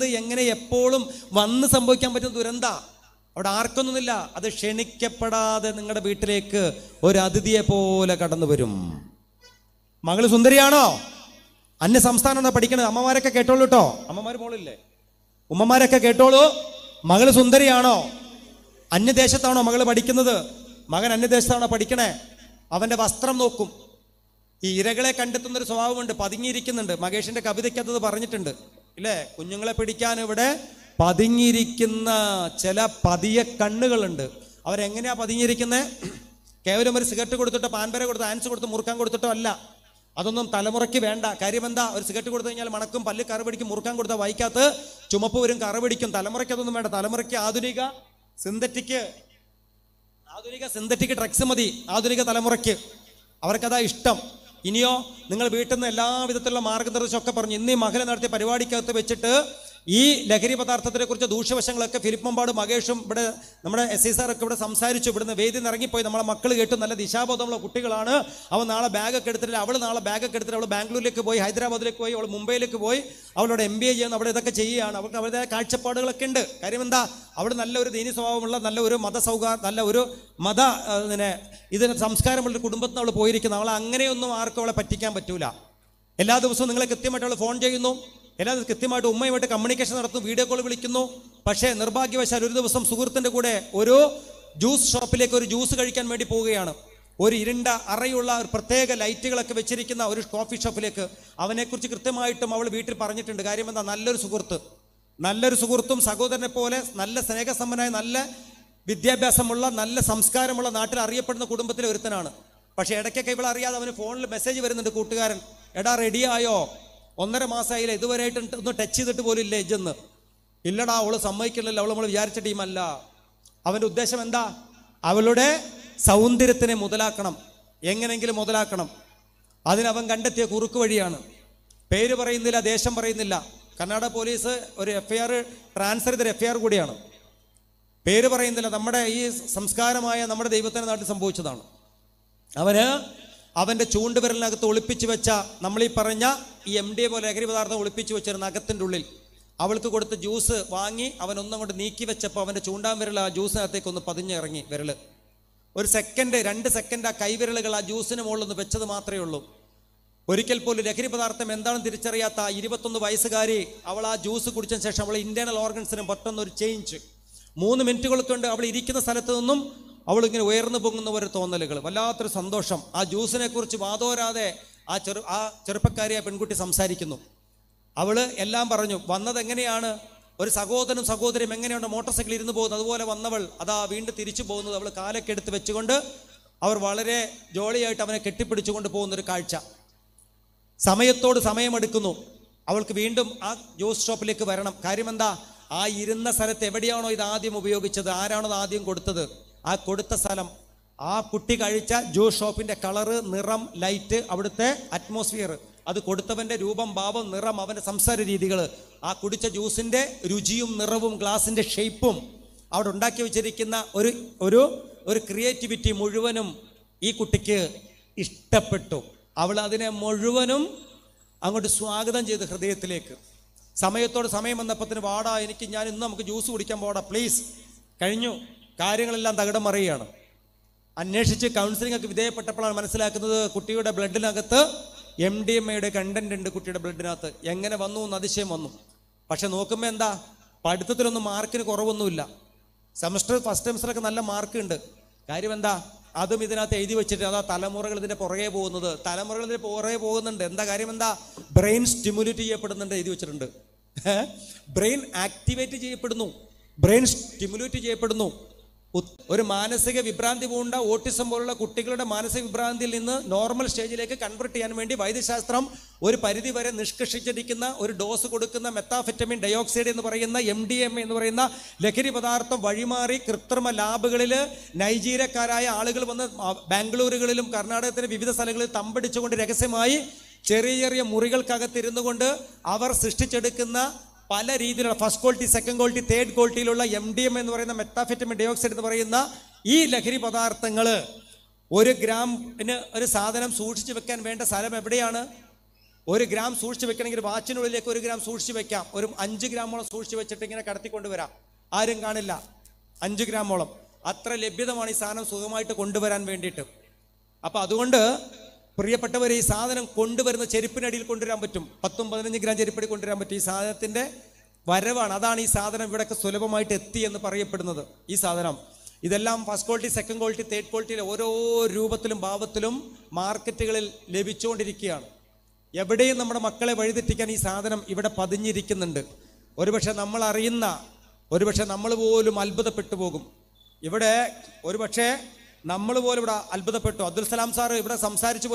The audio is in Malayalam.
എന്ത് എങ്ങനെ എപ്പോഴും വന്ന് സംഭവിക്കാൻ പറ്റുന്ന ദുരന്ത അവിടെ ആർക്കൊന്നുമില്ല അത് ക്ഷണിക്കപ്പെടാതെ നിങ്ങളുടെ വീട്ടിലേക്ക് ഒരു അതിഥിയെ പോലെ കടന്നു വരും മകള് സുന്ദരിയാണോ അന്യ സംസ്ഥാനമാണോ പഠിക്കണത് അമ്മമാരൊക്കെ കേട്ടോളൂ കേട്ടോ അമ്മമാർ മോളില്ലേ ഉമ്മമാരൊക്കെ കേട്ടോളൂ മകള് സുന്ദരിയാണോ അന്യദേശത്താണോ മകള് പഠിക്കുന്നത് മകൻ അന്യദേശത്താണോ പഠിക്കണേ അവന്റെ വസ്ത്രം നോക്കും ഈ ഇരകളെ കണ്ടെത്തുന്ന ഒരു സ്വഭാവമുണ്ട് പതുങ്ങിയിരിക്കുന്നുണ്ട് മകേഷിന്റെ കവിതയ്ക്കത് പറഞ്ഞിട്ടുണ്ട് ഇല്ലേ കുഞ്ഞുങ്ങളെ പിടിക്കാൻ ഇവിടെ പതിഞ്ഞിരിക്കുന്ന ചില പതിയ കണ്ണുകളുണ്ട് അവരെങ്ങനെയാ പതിഞ്ഞിരിക്കുന്നത് കേവലം ഒരു സിഗരറ്റ് കൊടുത്തിട്ടോ പാൻപര കൊടുത്ത് ആൻസ് കൊടുത്ത് മുറുക്കാൻ കൊടുത്തിട്ടോ അല്ല അതൊന്നും തലമുറയ്ക്ക് വേണ്ട കാര്യം എന്താ ഒരു സിഗരറ്റ് കൊടുത്തു കഴിഞ്ഞാൽ മണക്കും പല്ല് കറുപിടിക്കും മുറുക്കാൻ കൊടുത്ത വായിക്കാത്ത ചുമപ്പ് വരും കറുപിടിക്കും തലമുറയ്ക്ക് അതൊന്നും വേണ്ട തലമുറയ്ക്ക് ആധുനിക സിന്തറ്റിക് ആധുനിക സിന്തറ്റിക് ഡ്രഗ്സ് മതി ആധുനിക തലമുറയ്ക്ക് അവർക്കതാ ഇഷ്ടം ഇനിയോ നിങ്ങൾ വീട്ടിൽ നിന്ന് എല്ലാ വിധത്തിലുള്ള മാർഗനിർദ്ദേശമൊക്കെ പറഞ്ഞു ഇന്ന് ഈ മകളെ നടത്തിയ പരിപാടിക്കകത്ത് വെച്ചിട്ട് ഈ ലഹരി കുറിച്ച് ദൂഷ്യവശങ്ങളൊക്കെ ഫിലിപ്പ് മമ്പാട് മകേഷും ഇവിടെ നമ്മുടെ എസ് ഐ സാറൊക്കെ ഇവിടെ സംസാരിച്ചു ഇവിടുന്ന് വേദി ഇറങ്ങിപ്പോയി നമ്മളെ മക്കൾ കേട്ടു നല്ല ദിശാബോധമുള്ള കുട്ടികളാണ് അവൾ നാളെ ബാഗൊക്കെ എടുത്തിട്ട് അവൾ നാളെ ബാഗൊക്കെ എടുത്തിട്ട് അവൾ ബാംഗ്ലൂരിലേക്ക് പോയി ഹൈദരാബാദിലേക്ക് പോയി അവൾ മുംബൈയിലേക്ക് പോയി അവളോട് എം ബി എ ചെയ്യുന്നു അവിടെ ഇതൊക്കെ ചെയ്യുകയാണ് അവർക്ക് അവരുടെ കാഴ്ചപ്പാടുകളൊക്കെ ഉണ്ട് കാര്യം എന്താ അവിടെ നല്ലൊരു ദീനി സ്വഭാവമുള്ള നല്ല ഒരു മതസൗകാ നല്ല ഒരു മത ഇതിനെ ഇതിന് സംസ്കാരമുള്ള കുടുംബത്തിൽ അവൾ പോയിരിക്കുന്നു അവൾ അങ്ങനെയൊന്നും ആർക്കും അവളെ പറ്റിക്കാൻ പറ്റൂല എല്ലാ ദിവസവും നിങ്ങളെ കൃത്യമായിട്ട് അവൾ ഫോൺ ചെയ്യുന്നു അല്ലാതെ കൃത്യമായിട്ട് ഉമ്മയുമായിട്ട് കമ്മ്യൂണിക്കേഷൻ നടത്തുന്നു വീഡിയോ കോൾ വിളിക്കുന്നു പക്ഷേ നിർഭാഗ്യവശാൽ ഒരു ദിവസം സുഹൃത്തിൻ്റെ കൂടെ ഒരു ജ്യൂസ് ഷോപ്പിലേക്ക് ഒരു ജ്യൂസ് കഴിക്കാൻ വേണ്ടി പോവുകയാണ് ഒരു ഇരുണ്ട അറയുള്ള ഒരു പ്രത്യേക ലൈറ്റുകളൊക്കെ വെച്ചിരിക്കുന്ന ഒരു കോഫി ഷോപ്പിലേക്ക് അവനെക്കുറിച്ച് കൃത്യമായിട്ടും അവൾ വീട്ടിൽ പറഞ്ഞിട്ടുണ്ട് കാര്യം എന്താ നല്ലൊരു സുഹൃത്ത് നല്ലൊരു സുഹൃത്തും സഹോദരനെ പോലെ നല്ല സ്നേഹസമ്പന്നനായ നല്ല വിദ്യാഭ്യാസമുള്ള നല്ല സംസ്കാരമുള്ള നാട്ടിൽ അറിയപ്പെടുന്ന കുടുംബത്തിലെ ഒരുത്തനാണ് പക്ഷേ ഇടയ്ക്കൊക്കെ ഇവൾ അറിയാതെ അവന് ഫോണിൽ മെസ്സേജ് വരുന്നുണ്ട് കൂട്ടുകാരൻ എടാ റെഡിയായോ ഒന്നര മാസമായില്ല ഇതുവരെയായിട്ട് ഒന്ന് ടച്ച് ചെയ്തിട്ട് പോലും ഇല്ല എജ്ജെന്ന് ഇല്ലടാ അവള് സമ്മതിക്കില്ലല്ലോ അവൾ നമ്മൾ വിചാരിച്ച ടീമല്ല അവൻ്റെ ഉദ്ദേശം എന്താ അവളുടെ സൗന്ദര്യത്തിനെ മുതലാക്കണം എങ്ങനെങ്കിലും മുതലാക്കണം അതിനവൻ കണ്ടെത്തിയ കുറുക്ക് വഴിയാണ് പേര് പറയുന്നില്ല ദേശം പറയുന്നില്ല കർണാടക പോലീസ് ഒരു എഫ് ഐ ആർ ട്രാൻസ്ഫർ ചെയ്ത എഫ് കൂടിയാണ് പേര് പറയുന്നില്ല നമ്മുടെ ഈ സംസ്കാരമായ നമ്മുടെ ദൈവത്തിൻ്റെ നാട്ടിൽ സംഭവിച്ചതാണ് അവന് അവൻ്റെ ചൂണ്ടുവിരലിനകത്ത് ഒളിപ്പിച്ചു വെച്ച നമ്മളീ പറഞ്ഞ ഈ എം ഡി എ പോലെ ലഹരി പദാർത്ഥം ഒളിപ്പിച്ചു വെച്ചിരുന്ന അകത്തിൻ്റെ ഉള്ളിൽ അവൾക്ക് കൊടുത്ത ജ്യൂസ് വാങ്ങി അവൻ ഒന്നും കൊണ്ട് നീക്കി വെച്ചപ്പോൾ അവൻ്റെ ചൂണ്ടാൻ വിരൽ ആ ജ്യൂസിനകത്തേക്ക് ഒന്ന് പതിഞ്ഞിറങ്ങി വിരൽ ഒരു സെക്കൻഡ് രണ്ട് സെക്കൻഡ് ആ കൈവിരലുകൾ ആ ജ്യൂസിന് മുകളിൽ ഒന്ന് വെച്ചത് മാത്രമേ ഉള്ളൂ ഒരിക്കൽ പോലും ലഹരി പദാർത്ഥം എന്താണെന്ന് തിരിച്ചറിയാത്ത ഇരുപത്തൊന്ന് വയസ്സുകാരി അവൾ ആ ജ്യൂസ് കുടിച്ചതിന് ശേഷം അവൾ ഇന്റേണൽ ഓർഗൻസിനും ഒരു ചേഞ്ച് മൂന്ന് മിനിറ്റുകൾ കൊണ്ട് അവൾ ഇരിക്കുന്ന സ്ഥലത്ത് നിന്നും അവളിങ്ങനെ ഉയർന്നു പൊങ്ങുന്ന ഒരു തോന്നലുകൾ വല്ലാത്തൊരു സന്തോഷം ആ ജ്യൂസിനെ കുറിച്ച് വാതോരാതെ ആ ചെറു ആ ചെറുപ്പക്കാരി ആ പെൺകുട്ടി സംസാരിക്കുന്നു അവള് എല്ലാം പറഞ്ഞു വന്നത് എങ്ങനെയാണ് ഒരു സഹോദരനും സഹോദരിയും എങ്ങനെയുണ്ട് മോട്ടോർ സൈക്കിൾ ഇരുന്ന് പോകുന്നത് അതുപോലെ വന്നവൾ അതാ വീണ്ടും തിരിച്ചു പോകുന്നത് അവൾ കാലൊക്കെ എടുത്ത് വെച്ചുകൊണ്ട് അവർ വളരെ ജോളിയായിട്ട് അവനെ കെട്ടിപ്പിടിച്ചുകൊണ്ട് പോകുന്നൊരു കാഴ്ച സമയത്തോട് സമയമെടുക്കുന്നു അവൾക്ക് വീണ്ടും ആ ജ്യൂസ് ഷോപ്പിലേക്ക് വരണം കാര്യം എന്താ ആ ഇരുന്ന സ്ഥലത്ത് എവിടെയാണോ ഇത് ആദ്യം ഉപയോഗിച്ചത് ആരാണോ ആദ്യം കൊടുത്തത് ആ കൊടുത്ത സ്ഥലം ആ കുട്ടി കഴിച്ച ജ്യൂസ് ഷോപ്പിന്റെ കളറ് നിറം ലൈറ്റ് അവിടുത്തെ അറ്റ്മോസ്ഫിയർ അത് കൊടുത്തവന്റെ രൂപം ഭാവം നിറം അവന്റെ സംസാര രീതികൾ ആ കുടിച്ച ജ്യൂസിന്റെ രുചിയും നിറവും ഗ്ലാസിന്റെ ഷേപ്പും അവിടെ ഉണ്ടാക്കി വെച്ചിരിക്കുന്ന ഒരു ഒരു ഒരു ക്രിയേറ്റിവിറ്റി മുഴുവനും ഈ കുട്ടിക്ക് ഇഷ്ടപ്പെട്ടു അവൾ അതിനെ മുഴുവനും അങ്ങോട്ട് സ്വാഗതം ചെയ്ത് ഹൃദയത്തിലേക്ക് സമയത്തോട് സമയം വന്നപ്പത്തിന് വാടാ എനിക്ക് ഞാൻ ഇന്ന് നമുക്ക് ജ്യൂസ് കുടിക്കാൻ പോടാ പ്ലീസ് കഴിഞ്ഞു കാര്യങ്ങളെല്ലാം തകിടം മറിയുകയാണ് അന്വേഷിച്ച് കൗൺസിലിംഗ് ഒക്കെ വിധേയപ്പെട്ടപ്പോഴാണ് മനസ്സിലാക്കുന്നത് കുട്ടിയുടെ ബ്ലഡിനകത്ത് എം ഡി എം എയുടെ കണ്ടന്റ് ഉണ്ട് കുട്ടിയുടെ ബ്ലഡിനകത്ത് എങ്ങനെ വന്നു എന്ന് അതിശയം വന്നു പക്ഷെ നോക്കുമ്പോൾ എന്താ പഠിത്തത്തിലൊന്നും മാർക്കിന് കുറവൊന്നുമില്ല സെമസ്റ്റർ ഫസ്റ്റ് സെമസ്റ്ററൊക്കെ നല്ല മാർക്ക് ഉണ്ട് കാര്യം എന്താ അതും ഇതിനകത്ത് എഴുതി വെച്ചിട്ട് അതാ തലമുറകൾ ഇതിൻ്റെ പുറകെ പോകുന്നത് തലമുറകൾ ഇതിൻ്റെ പുറകെ പോകുന്നുണ്ട് എന്താ കാര്യം എന്താ ബ്രെയിൻ സ്റ്റിമുലേറ്റ് ചെയ്യപ്പെടുന്നുണ്ട് എഴുതി വെച്ചിട്ടുണ്ട് ബ്രെയിൻ ആക്ടിവേറ്റ് ചെയ്യപ്പെടുന്നു ബ്രെയിൻ സ്റ്റിമുലേറ്റ് ചെയ്യപ്പെടുന്നു ഒരു മാനസിക വിഭ്രാന്തി പൂണ്ട ഓട്ടിസം പോലുള്ള കുട്ടികളുടെ മാനസിക വിഭ്രാന്തിയിൽ നിന്ന് നോർമൽ സ്റ്റേജിലേക്ക് കൺവെർട്ട് ചെയ്യാൻ വേണ്ടി വൈദ്യശാസ്ത്രം ഒരു പരിധി വരെ നിഷ്കർഷിച്ചിരിക്കുന്ന ഒരു ഡോസ് കൊടുക്കുന്ന മെത്താഫെറ്റമിൻ ഡയോക്സൈഡ് എന്ന് പറയുന്ന എം ഡി എം എന്ന് പറയുന്ന ലഹരി പദാർത്ഥം വഴിമാറി കൃത്രിമ ലാബുകളിൽ നൈജീരിയക്കാരായ ആളുകൾ വന്ന് ബാംഗ്ലൂരുകളിലും കർണാടകത്തിലെ വിവിധ സ്ഥലങ്ങളിൽ തമ്പടിച്ചുകൊണ്ട് രഹസ്യമായി ചെറിയ ചെറിയ മുറികൾക്കകത്തിരുന്നു കൊണ്ട് അവർ സൃഷ്ടിച്ചെടുക്കുന്ന പല രീതിയിലുള്ള first quality second quality third ക്വാളിറ്റിയിലുള്ള എം ഡി എം എന്ന് പറയുന്ന മെറ്റാഫെറ്റമിൻ ഡയോക്സൈഡ് എന്ന് പറയുന്ന ഈ ലഹരി പദാർത്ഥങ്ങൾ ഒരു ഗ്രാമിന് ഒരു സാധനം സൂക്ഷിച്ചു വെക്കാൻ വേണ്ട സ്ഥലം എവിടെയാണ് ഒരു ഗ്രാം സൂക്ഷിച്ചു വെക്കണമെങ്കിൽ വാച്ചിനുള്ളിലേക്ക് ഒരു ഗ്രാം സൂക്ഷിച്ചു വെക്കാം ഒരു അഞ്ച് ഗ്രാമോളം സൂക്ഷിച്ചു വെച്ചിട്ട് ഇങ്ങനെ കടത്തിക്കൊണ്ടുവരാം ആരും കാണില്ല അഞ്ച് ഗ്രാമോളം അത്ര ലഭ്യതമാണ് ഈ സാധനം സുഖമായിട്ട് കൊണ്ടുവരാൻ വേണ്ടിയിട്ട് അപ്പം അതുകൊണ്ട് പ്രിയപ്പെട്ടവരെ ഈ സാധനം കൊണ്ടുവരുന്ന ചെരുപ്പിനടിയിൽ കൊണ്ടുവരാൻ പറ്റും പത്തും പതിനഞ്ച് ഗ്രാം ചെരുപ്പടി കൊണ്ടുവരാൻ പറ്റും ഈ സാധനത്തിൻ്റെ വരവാണ് അതാണ് ഈ സാധനം ഇവിടെയൊക്കെ സുലഭമായിട്ട് എത്തി എന്ന് പറയപ്പെടുന്നത് ഈ സാധനം ഇതെല്ലാം first quality second quality third ക്വാളിറ്റിയിലെ ഓരോ രൂപത്തിലും ഭാവത്തിലും മാർക്കറ്റുകളിൽ ലഭിച്ചുകൊണ്ടിരിക്കുകയാണ് എവിടെയും നമ്മുടെ മക്കളെ വഴിതെറ്റിക്കാൻ ഈ സാധനം ഇവിടെ പതിഞ്ഞിരിക്കുന്നുണ്ട് ഒരുപക്ഷെ നമ്മൾ അറിയുന്ന ഒരുപക്ഷെ നമ്മൾ പോലും അത്ഭുതപ്പെട്ടു പോകും ഇവിടെ ഒരുപക്ഷെ നമ്മൾ പോലും ഇവിടെ അത്ഭുതപ്പെട്ടു അബ്ദുൽ സലാം സാർ ഇവിടെ സംസാരിച്ചു